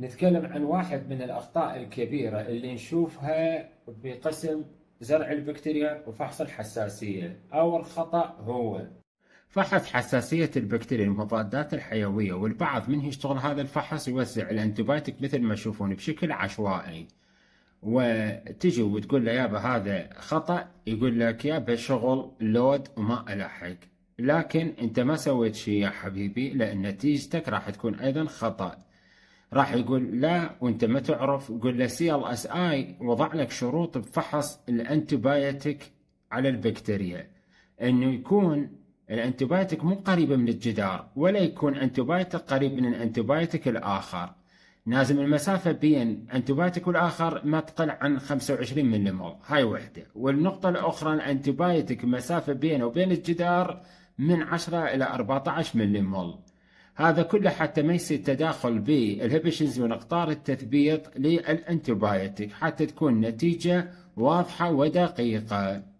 نتكلم عن واحد من الأخطاء الكبيرة اللي نشوفها بقسم زرع البكتيريا وفحص الحساسية أول خطأ هو فحص حساسية البكتيريا المضادات الحيوية والبعض من يشتغل هذا الفحص يوزع الانتبايتك مثل ما تشوفون بشكل عشوائي وتجي وتقول له يابا هذا خطأ يقول لك يابا شغل لود وما ألحق لكن انت ما سويت شيء يا حبيبي لان نتيجتك راح تكون ايضا خطأ راح يقول لا وانت ما تعرف يقول له سي ال اس اي وضع لك شروط بفحص الانتيبايوتيك على البكتيريا انه يكون الانتيبايوتيك مو قريبه من الجدار ولا يكون انتيبايوتيك قريب من الانتيبايوتيك الاخر لازم المسافة بين انتيبايوتيك والآخر ما تقل عن 25 ملم هاي وحدة والنقطة الأخرى الانتيبايوتيك مسافة بينه وبين الجدار من 10 إلى 14 ملم هذا كله حتى ما يصير تداخل بالهبشنز من أقطار التثبيط للانتيبايوتيك حتى تكون نتيجة واضحة ودقيقة